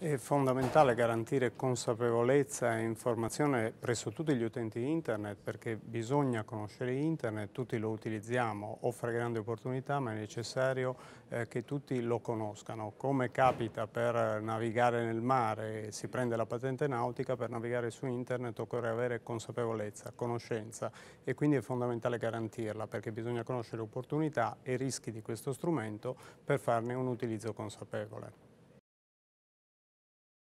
È fondamentale garantire consapevolezza e informazione presso tutti gli utenti internet perché bisogna conoscere internet, tutti lo utilizziamo, offre grandi opportunità ma è necessario eh, che tutti lo conoscano. Come capita per navigare nel mare, si prende la patente nautica, per navigare su internet occorre avere consapevolezza, conoscenza e quindi è fondamentale garantirla perché bisogna conoscere opportunità e rischi di questo strumento per farne un utilizzo consapevole.